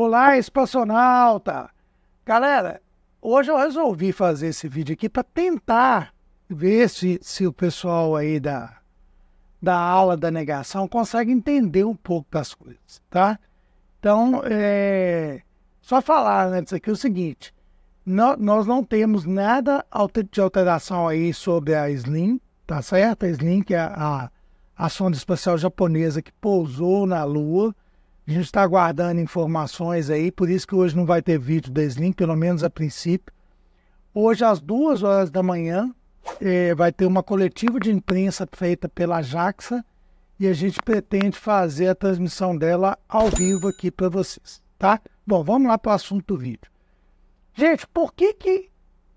Olá, espaçonauta! Galera, hoje eu resolvi fazer esse vídeo aqui para tentar ver se, se o pessoal aí da, da aula da negação consegue entender um pouco das coisas, tá? Então, é, só falar né, disso aqui é o seguinte, não, nós não temos nada de alteração aí sobre a SLIM, tá certo? A SLIM que é a, a sonda espacial japonesa que pousou na Lua, a gente está aguardando informações aí, por isso que hoje não vai ter vídeo da Slim, pelo menos a princípio. Hoje, às duas horas da manhã, é, vai ter uma coletiva de imprensa feita pela JAXA e a gente pretende fazer a transmissão dela ao vivo aqui para vocês, tá? Bom, vamos lá para o assunto do vídeo. Gente, por que que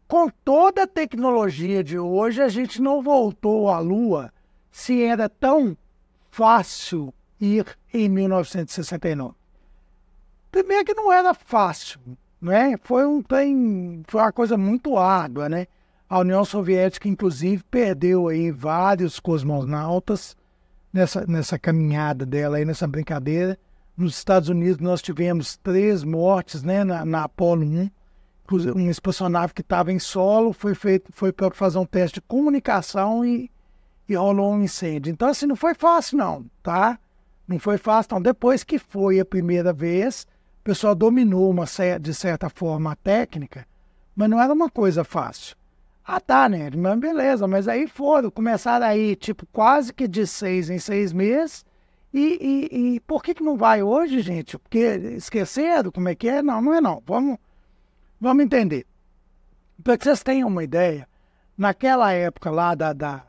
com toda a tecnologia de hoje a gente não voltou à Lua se era tão fácil ir em 1969. Primeiro que não era fácil, né? Foi, um, tem, foi uma coisa muito árdua, né? A União Soviética, inclusive, perdeu aí vários cosmonautas nessa, nessa caminhada dela, aí, nessa brincadeira. Nos Estados Unidos, nós tivemos três mortes né, na, na Apollo 1. Um espaçonave que estava em solo foi, feito, foi para fazer um teste de comunicação e, e rolou um incêndio. Então, assim, não foi fácil, não, tá? Não foi fácil, então depois que foi a primeira vez, o pessoal dominou uma de certa forma a técnica, mas não era uma coisa fácil. Ah, tá, né? Mas beleza, mas aí foram, começaram aí, tipo, quase que de seis em seis meses. E, e, e por que, que não vai hoje, gente? Porque esqueceram como é que é? Não, não é não. Vamos, vamos entender. Para que vocês tenham uma ideia, naquela época lá da, da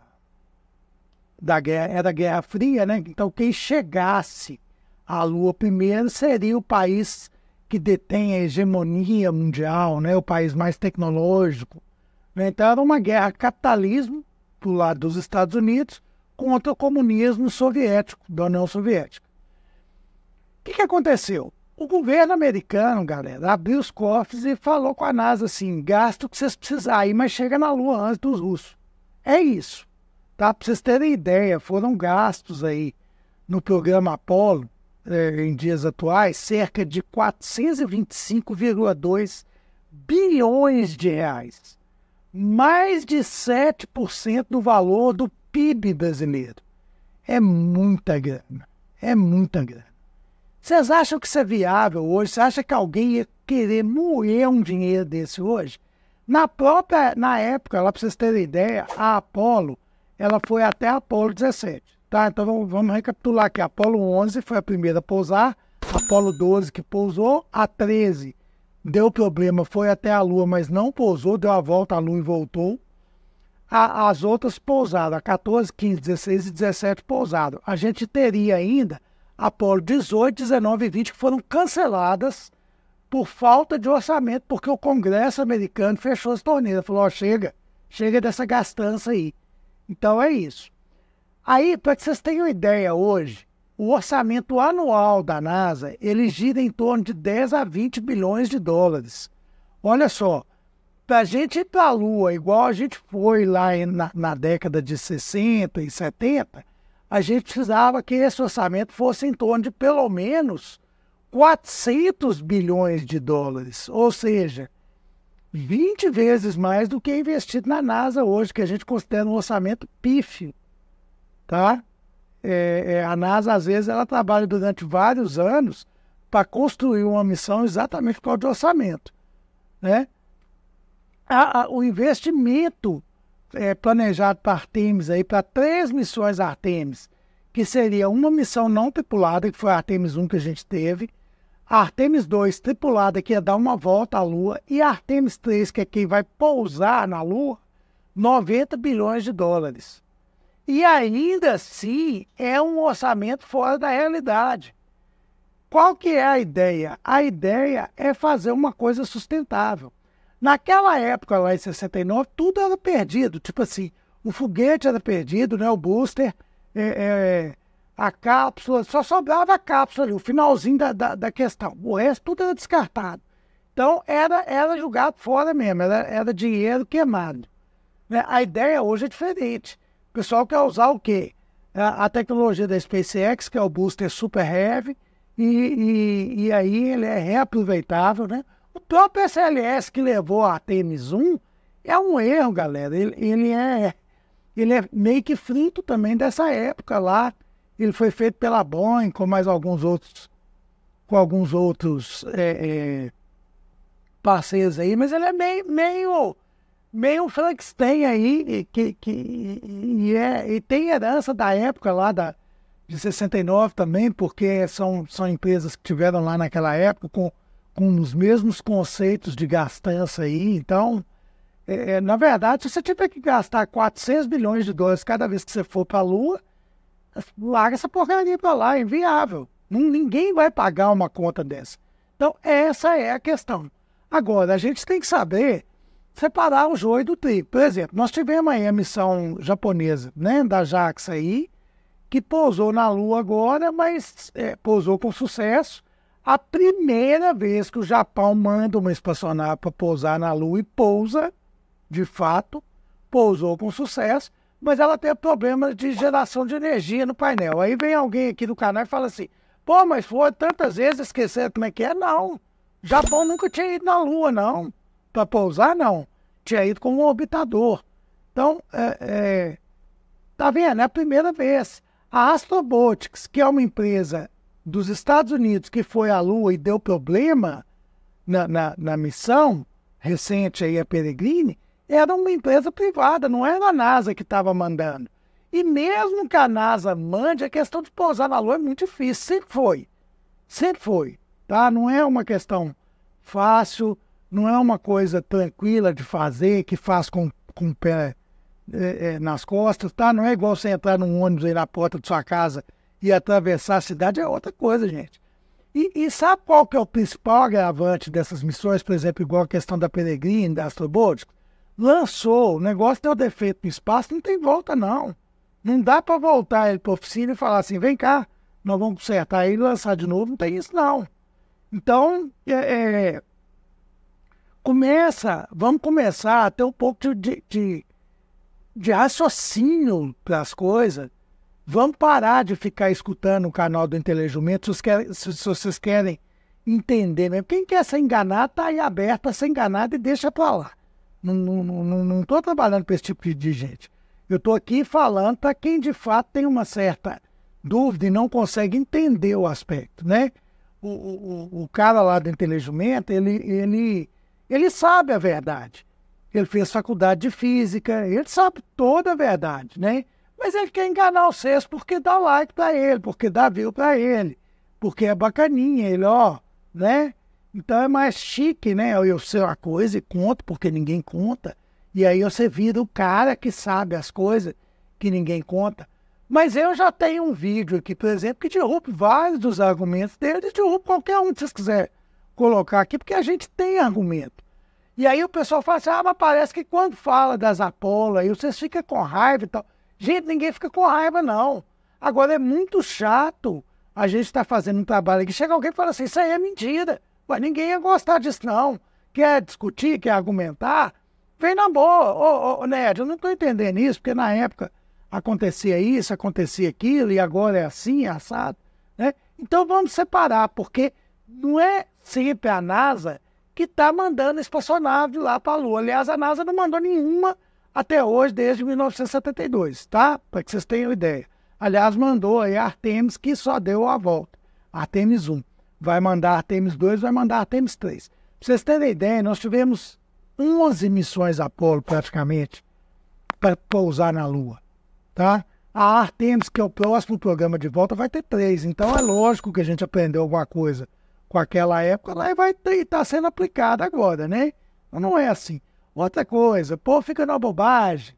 da guerra, era a Guerra Fria, né? Então quem chegasse à Lua primeiro seria o país que detém a hegemonia mundial, né? O país mais tecnológico. Né? Então era uma guerra capitalismo do lado dos Estados Unidos contra o comunismo soviético, da União Soviética. O que, que aconteceu? O governo americano, galera, abriu os cofres e falou com a NASA assim: gasta o que vocês precisarem, mas chega na Lua antes dos russos. É isso. Tá? Para vocês terem ideia, foram gastos aí no programa Apolo, é, em dias atuais, cerca de 425,2 bilhões de reais. Mais de 7% do valor do PIB brasileiro. É muita grana. É muita grana. Vocês acham que isso é viável hoje? Você acha que alguém ia querer moer um dinheiro desse hoje? Na própria, na época, lá para vocês terem ideia, a Apollo ela foi até Apolo 17. Tá? Então vamos, vamos recapitular aqui. Apolo 11 foi a primeira a pousar, Apolo 12 que pousou, a 13 deu problema, foi até a Lua, mas não pousou, deu a volta à Lua e voltou. A, as outras pousaram, a 14, 15, 16 e 17 pousaram. A gente teria ainda Apolo 18, 19 e 20 que foram canceladas por falta de orçamento, porque o Congresso americano fechou as torneiras, falou, oh, chega, chega dessa gastança aí. Então é isso. Aí, para que vocês tenham ideia hoje, o orçamento anual da NASA ele gira em torno de 10 a 20 bilhões de dólares. Olha só, para a gente ir para a Lua, igual a gente foi lá na, na, década de 60 e 70, a gente precisava que esse orçamento fosse em torno de pelo menos 400 bilhões de dólares. Ou seja, 20 vezes mais do que é investido na NASA hoje, que a gente considera um orçamento pífio, tá? É, é, a NASA, às vezes, ela trabalha durante vários anos para construir uma missão exatamente por causa de orçamento, né? A, a, o investimento é, planejado para Artemis aí para três missões Artemis, que seria uma missão não tripulada, que foi a Artemis 1 que a gente teve, a Artemis 2 tripulada que ia dar uma volta à Lua e a Artemis 3 que é quem vai pousar na Lua, 90 bilhões de dólares. E ainda assim é um orçamento fora da realidade. Qual que é a ideia? A ideia é fazer uma coisa sustentável. Naquela época, lá em 69, tudo era perdido. Tipo assim, o foguete era perdido, né? o booster, é, é, a cápsula, só sobrava a cápsula ali, o finalzinho da, da, da questão. O resto tudo era descartado. Então era, era jogado fora mesmo, era, era dinheiro queimado. Né? A ideia hoje é diferente. O pessoal quer usar o quê? A, a tecnologia da SpaceX, que é o booster Super Heavy, e, e, e, aí ele é reaproveitável, né? O próprio SLS que levou a Artemis 1 é um erro, galera. Ele, ele, é, ele é meio que frito também dessa época lá, ele foi feito pela Boeing, com mais alguns outros, com alguns outros é, é, parceiros aí, mas ele é meio, meio, meio Frankenstein aí, que, que, e, é, e tem herança da época lá da, de 69 também, porque são, são empresas que tiveram lá naquela época com, com os mesmos conceitos de gastança aí, então... É, é na verdade, se você tiver que gastar 400 bilhões de dólares cada vez que você for para a Lua, larga essa porcaria para lá, é inviável. Ninguém vai pagar uma conta dessa. Então, essa é a questão. Agora, a gente tem que saber separar o joio do trigo. Por exemplo, nós tivemos aí a missão japonesa né, da JAX aí, que pousou na Lua agora, mas é, pousou com sucesso. A primeira vez que o Japão manda uma espaçonave para pousar na Lua e pousa, de fato, pousou com sucesso mas ela tem problema de geração de energia no painel. Aí vem alguém aqui do canal e fala assim: pô, mas foi tantas vezes esquecer como é que é? Não. Japão nunca tinha ido na Lua, não. Para pousar, não. Tinha ido com um orbitador. Então, é, é, tá vendo? É a primeira vez. A Astrobotics, que é uma empresa dos Estados Unidos que foi à Lua e deu problema na, na, na missão recente aí a Peregrine, era uma empresa privada, não era a NASA que estava mandando. E mesmo que a NASA mande, a questão de pousar na Lua é muito difícil, sempre foi. Sempre foi, tá? Não é uma questão fácil, não é uma coisa tranquila de fazer, que faz com, com o pé é, é, nas costas, tá? Não é igual você entrar num ônibus aí na porta de sua casa e atravessar a cidade, é outra coisa, gente. E, e, sabe qual que é o principal agravante dessas missões, por exemplo, igual a questão da Peregrine, da Astrobótica? Lançou, o negócio deu defeito no espaço, não tem volta não. Não dá para voltar ele para oficina e falar assim, vem cá, nós vamos consertar e lançar de novo, não tem isso não. Então, é, é, começa, vamos começar a ter um pouco de, de, de raciocínio das coisas. Vamos parar de ficar escutando o canal do Inteligimento se, se, se vocês querem entender mesmo. Quem quer ser enganado, está aí aberto para ser enganado e deixa para lá. Não estou não, não, não trabalhando para esse tipo de gente. Eu estou aqui falando para quem de fato tem uma certa dúvida e não consegue entender o aspecto, né? O, o, o cara lá do inteligimento, ele, ele, ele sabe a verdade. Ele fez faculdade de física, ele sabe toda a verdade, né? Mas ele quer enganar o César porque dá like para ele, porque dá view para ele, porque é bacaninha, ele, ó, né? Então é mais chique, né? Eu sei uma coisa e conto porque ninguém conta. E aí você vira o cara que sabe as coisas que ninguém conta. Mas eu já tenho um vídeo aqui, por exemplo, que derruba vários dos argumentos dele, derruba qualquer um que vocês quiserem colocar aqui, porque a gente tem argumento. E aí o pessoal fala assim, ah, mas parece que quando fala das Apolo, aí vocês ficam com raiva e tal. Gente, ninguém fica com raiva, não. Agora é muito chato a gente estar tá fazendo um trabalho que chega alguém e fala assim, isso aí é mentira ninguém ia gostar disso, não. Quer discutir, quer argumentar? Vem na boa. Ô, ô, ô Ned, eu não estou entendendo isso, porque na época acontecia isso, acontecia aquilo, e agora é assim, é assado. Né? Então vamos separar, porque não é sempre a NASA que está mandando espaçonave lá para a Lua. Aliás, a NASA não mandou nenhuma até hoje, desde 1972, tá? Para que vocês tenham ideia. Aliás, mandou aí a Artemis, que só deu a volta. Artemis 1 vai mandar Artemis 2, vai mandar Artemis 3. Pra vocês terem ideia, nós tivemos 11 missões Apolo praticamente para pousar na Lua, tá? A Artemis, que é o próximo programa de volta, vai ter três. Então é lógico que a gente aprendeu alguma coisa com aquela época lá e vai estar tá sendo aplicada agora, né? Não é assim. Outra coisa, pô, fica na bobagem.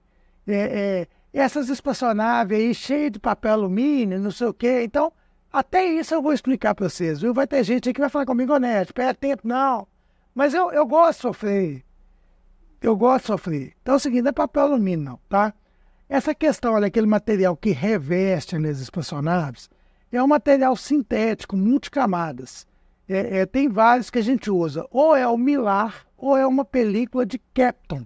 É, é, essas espaçonaves aí cheias de papel alumínio, não sei o quê. Então, até isso eu vou explicar para vocês, viu? Vai ter gente aí que vai falar comigo, honesto, Pera tempo, não. Mas eu, eu gosto de sofrer. Eu gosto de sofrer. Então é o seguinte, não é papel alumínio, não, tá? Essa questão, olha, aquele material que reveste as expansionáveis, é um material sintético, multicamadas. É, é, tem vários que a gente usa. Ou é o milar, ou é uma película de Kapton.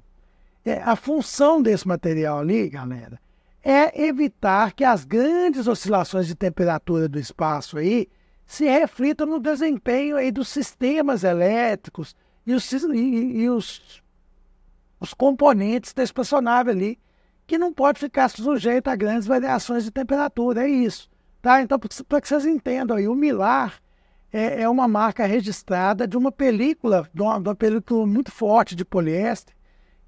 É, a função desse material ali, galera, é evitar que as grandes oscilações de temperatura do espaço aí se reflitam no desempenho aí dos sistemas elétricos e os, e, e os, os componentes da espaçonave ali, que não pode ficar sujeito a grandes variações de temperatura, é isso. Tá? Então, para que vocês entendam aí, o Milar é, é, uma marca registrada de uma película, de uma, de uma película muito forte de poliéster,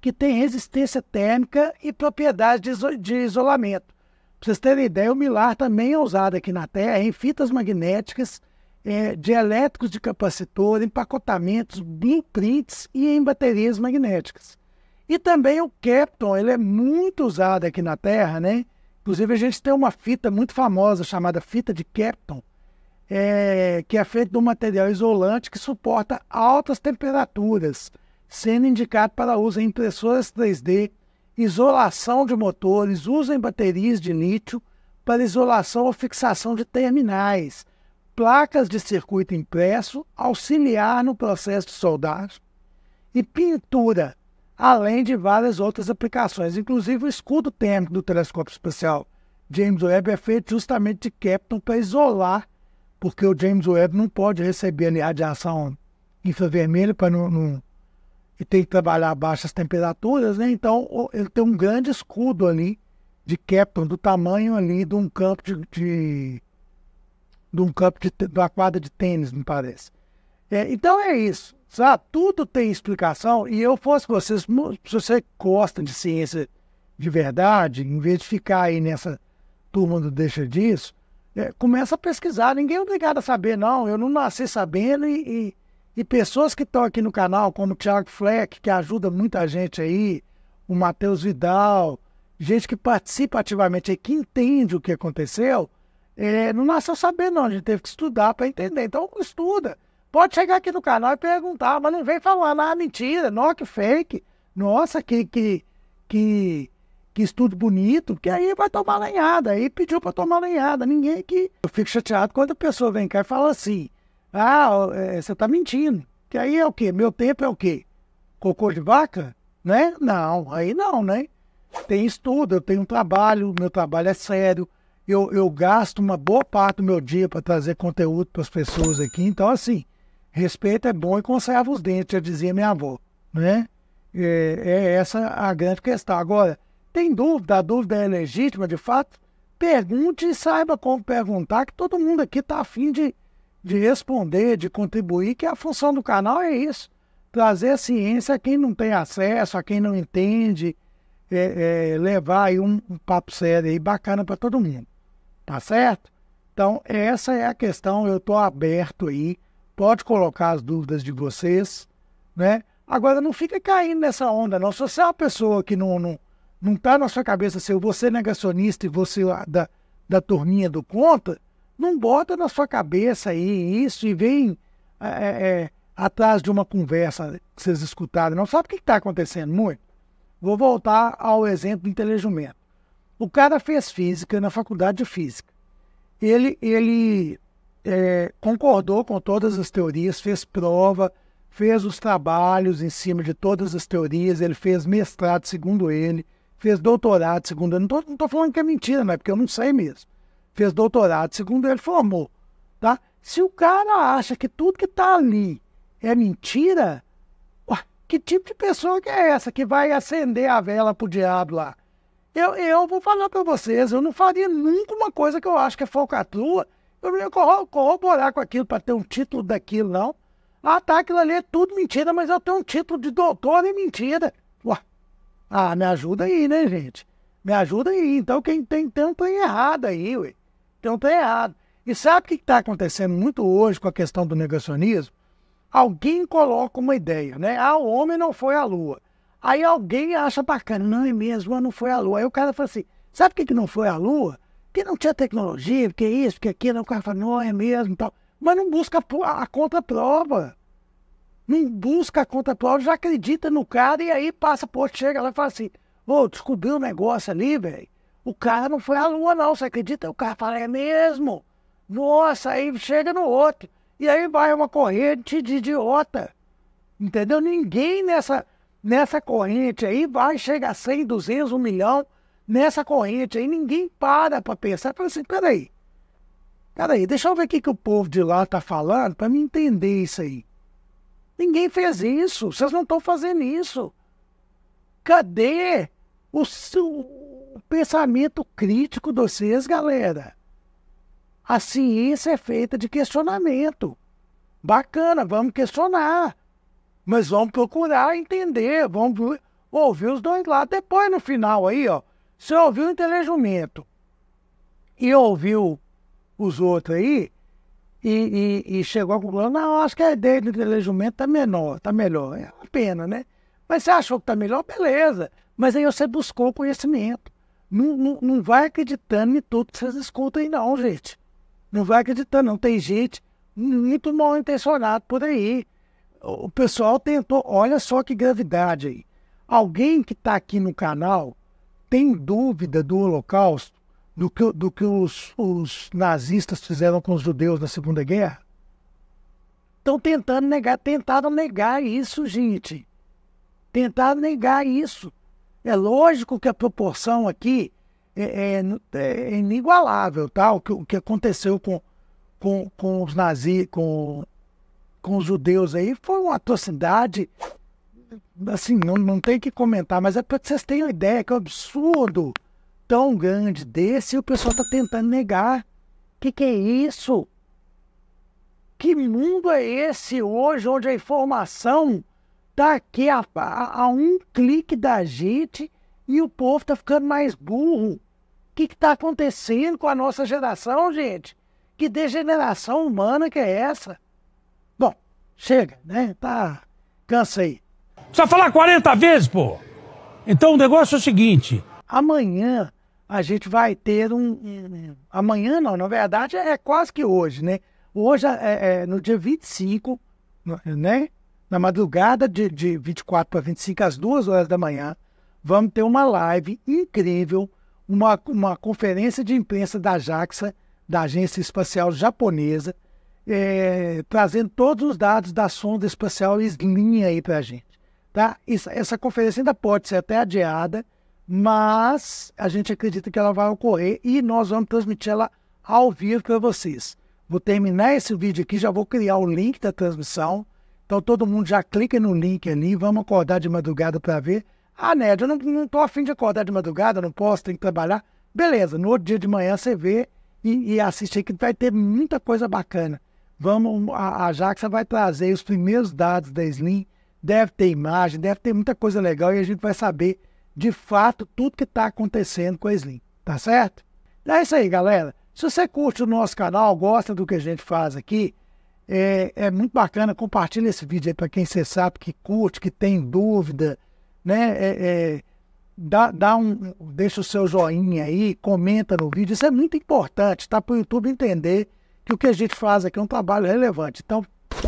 que tem resistência térmica e propriedades de, isolamento. Para vocês terem ideia, o milar também é usado aqui na Terra em fitas magnéticas, é, dielétricos de capacitor, empacotamentos, blueprints e em baterias magnéticas. E também o Capton, ele é muito usado aqui na Terra, né? Inclusive a gente tem uma fita muito famosa chamada fita de Capton, é, que é feita de um material isolante que suporta altas temperaturas sendo indicado para uso em impressoras 3D, isolação de motores, uso em baterias de nítio para isolação ou fixação de terminais, placas de circuito impresso, auxiliar no processo de soldar e pintura, além de várias outras aplicações, inclusive o escudo térmico do telescópio espacial James Webb é feito justamente de Capton para isolar, porque o James Webb não pode receber radiação infravermelha para não, não e tem que trabalhar a baixas temperaturas, né? Então ele tem um grande escudo ali de Capton, do tamanho ali de um campo de, de, de um campo de, de uma quadra de tênis, me parece. É, então é isso. Sabe? Tudo tem explicação e eu fosse vocês, se você gosta de ciência de verdade, em vez de ficar aí nessa turma do deixa disso, é, começa a pesquisar. Ninguém é obrigado a saber, não. Eu não nasci sabendo e, e e pessoas que estão aqui no canal, como o Thiago Fleck, que ajuda muita gente aí, o Matheus Vidal, gente que participa ativamente aí, que entende o que aconteceu, é, não nasceu sabendo, não. A gente teve que estudar para entender. Então, estuda. Pode chegar aqui no canal e perguntar, mas não vem falando, ah, mentira, não, que fake. Nossa, que, que, que, que estudo bonito, porque aí vai tomar lenhada. Aí pediu para tomar lenhada. Ninguém que. Eu fico chateado quando a pessoa vem cá e fala assim. Ah, é, você está mentindo. Que aí é o quê? Meu tempo é o quê? Cocô de vaca? Né? Não, aí não, né? Tem estudo, eu tenho um trabalho, meu trabalho é sério. Eu, eu gasto uma boa parte do meu dia para trazer conteúdo para as pessoas aqui. Então, assim, respeito é bom e conserva os dentes, já dizia minha avó. Né? É, é essa a grande questão. Agora, tem dúvida, a dúvida é legítima de fato? Pergunte e saiba como perguntar, que todo mundo aqui está afim de de responder, de contribuir, que a função do canal é isso. Trazer a ciência a quem não tem acesso, a quem não entende, é, é, levar aí um, um, papo sério aí bacana para todo mundo. Tá certo? Então, essa é a questão. Eu estou aberto aí. Pode colocar as dúvidas de vocês, né? Agora, não fica caindo nessa onda, não. Se você é uma pessoa que não, não, não tá na sua cabeça, se assim, você negacionista e você da, da turminha do conta, não bota na sua cabeça aí isso e vem é, é, é, atrás de uma conversa que vocês escutaram. Não sabe o que está acontecendo muito? Vou voltar ao exemplo do entelegiumento. O cara fez física na faculdade de física. Ele, ele é, concordou com todas as teorias, fez prova, fez os trabalhos em cima de todas as teorias, ele fez mestrado, segundo ele, fez doutorado, segundo ele. Não estou falando que é mentira, não é porque eu não sei mesmo fez doutorado, segundo ele formou. Tá? Se o cara acha que tudo que está ali é mentira, ué, que tipo de pessoa que é essa que vai acender a vela pro diabo lá? Eu, eu vou falar para vocês, eu não faria nunca uma coisa que eu acho que é falcatrua. Eu não ia corroborar com aquilo para ter um título daquilo, não. Ah, tá, aquilo ali é tudo mentira, mas eu tenho um título de doutor em mentira. Ué. Ah, me ajuda aí, né, gente? Me ajuda aí. Então, quem tem tanto tem errado aí, ué. Então está errado. E sabe o que está acontecendo muito hoje com a questão do negacionismo? Alguém coloca uma ideia, né? Ah, o homem não foi à lua. Aí alguém acha bacana, não é mesmo, não foi à lua. Aí o cara fala assim, sabe por que não foi à lua? Porque não tinha tecnologia, porque isso, porque aquilo. Aí o cara fala, não, é mesmo, tal. Mas não busca a contraprova. Não busca a contraprova, já acredita no cara e aí passa, pô, chega lá e fala assim, ô, oh, descobriu um negócio ali, velho o cara não foi à lua, não, você acredita? O cara fala, é mesmo? Nossa, aí chega no outro. E aí vai uma corrente de idiota. Entendeu? Ninguém nessa, nessa corrente aí vai chegar a 100, 200, 1 milhão. Nessa corrente aí, ninguém para para pensar. Fala assim, peraí. Peraí, deixa eu ver o que, que o povo de lá tá falando para me entender isso aí. Ninguém fez isso. Vocês não estão fazendo isso. Cadê o, seu o pensamento crítico de vocês, galera. A ciência é feita de questionamento. Bacana, vamos questionar. Mas vamos procurar entender, vamos ouvir os dois lados. Depois, no final aí, ó, você ouviu o inteligimento e ouviu os outros aí e, e, e chegou à conclusão, não, acho que a ideia do inteligimento tá menor, tá melhor. É uma pena, né? Mas você achou que tá melhor? Beleza. Mas aí você buscou conhecimento. Não, não, não vai acreditando em tudo que vocês escutam aí, não, gente. Não vai acreditando, não. Tem gente muito mal intencionada por aí. O pessoal tentou, olha só que gravidade aí. Alguém que está aqui no canal tem dúvida do Holocausto, do que, do que os, os nazistas fizeram com os judeus na Segunda Guerra? Estão tentando negar, tentaram negar isso, gente. Tentaram negar isso. É lógico que a proporção aqui é, é, é inigualável, tá? O que, o que aconteceu com, com, com os nazis, com, com os judeus aí, foi uma atrocidade, assim, não, não tem que comentar, mas é para que vocês tenham ideia que é um absurdo tão grande desse e o pessoal está tentando negar. O que, que é isso? Que mundo é esse hoje onde a informação Está aqui a, a, a, um clique da gente e o povo está ficando mais burro. O que está acontecendo com a nossa geração, gente? Que degeneração humana que é essa? Bom, chega, né? Tá. Cansei. Precisa falar 40 vezes, pô! Então o negócio é o seguinte. Amanhã a gente vai ter um. Amanhã não, na verdade é quase que hoje, né? Hoje, é, é no dia 25, né? na madrugada de, de 24 para 25, às 2 horas da manhã, vamos ter uma live incrível, uma, uma conferência de imprensa da JAXA, da Agência Espacial Japonesa, é, trazendo todos os dados da sonda espacial Slim aí para a gente. Tá? Essa, essa conferência ainda pode ser até adiada, mas a gente acredita que ela vai ocorrer e nós vamos transmitir ela ao vivo para vocês. Vou terminar esse vídeo aqui, já vou criar o link da transmissão então todo mundo já clica no link ali, vamos acordar de madrugada para ver. Ah, Ned, eu não, não tô afim de acordar de madrugada, não posso, tenho que trabalhar. Beleza, no outro dia de manhã você vê e, e assiste aí que vai ter muita coisa bacana. Vamos, a, a Jaxa vai trazer os primeiros dados da Slim, deve ter imagem, deve ter muita coisa legal e a gente vai saber de fato tudo que está acontecendo com a Slim, tá certo? Então é isso aí, galera. Se você curte o nosso canal, gosta do que a gente faz aqui, é, é muito bacana, compartilha esse vídeo aí para quem você sabe que curte, que tem dúvida, né? É, é, dá, dá um, deixa o seu joinha aí, comenta no vídeo. Isso é muito importante, tá? Para o YouTube entender que o que a gente faz aqui é um trabalho relevante. Então,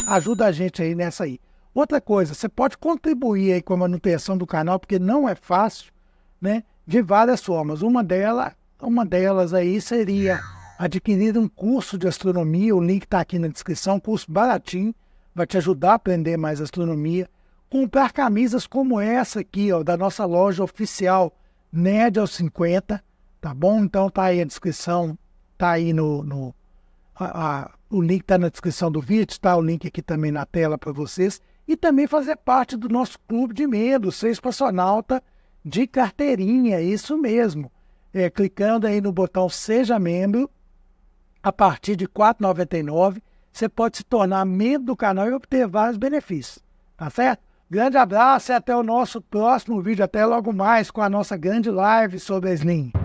ajuda a gente aí nessa aí. Outra coisa, você pode contribuir aí com a manutenção do canal, porque não é fácil, né? De várias formas. Uma, delas, uma delas aí seria adquirir um curso de astronomia, o link está aqui na descrição, curso baratinho, vai te ajudar a aprender mais astronomia. Comprar camisas como essa aqui, ó, da nossa loja oficial NED aos 50, tá bom? Então tá aí a descrição, tá aí no. no a, a, o link tá na descrição do vídeo, tá? O link aqui também na tela para vocês. E também fazer parte do nosso clube de medo, ser espaçonauta de carteirinha, isso mesmo. É, clicando aí no botão Seja Membro, a partir de R$ 4,99, você pode se tornar membro do canal e obter vários benefícios. Tá certo? Grande abraço e até o nosso próximo vídeo. Até logo mais com a nossa grande live sobre a Slim.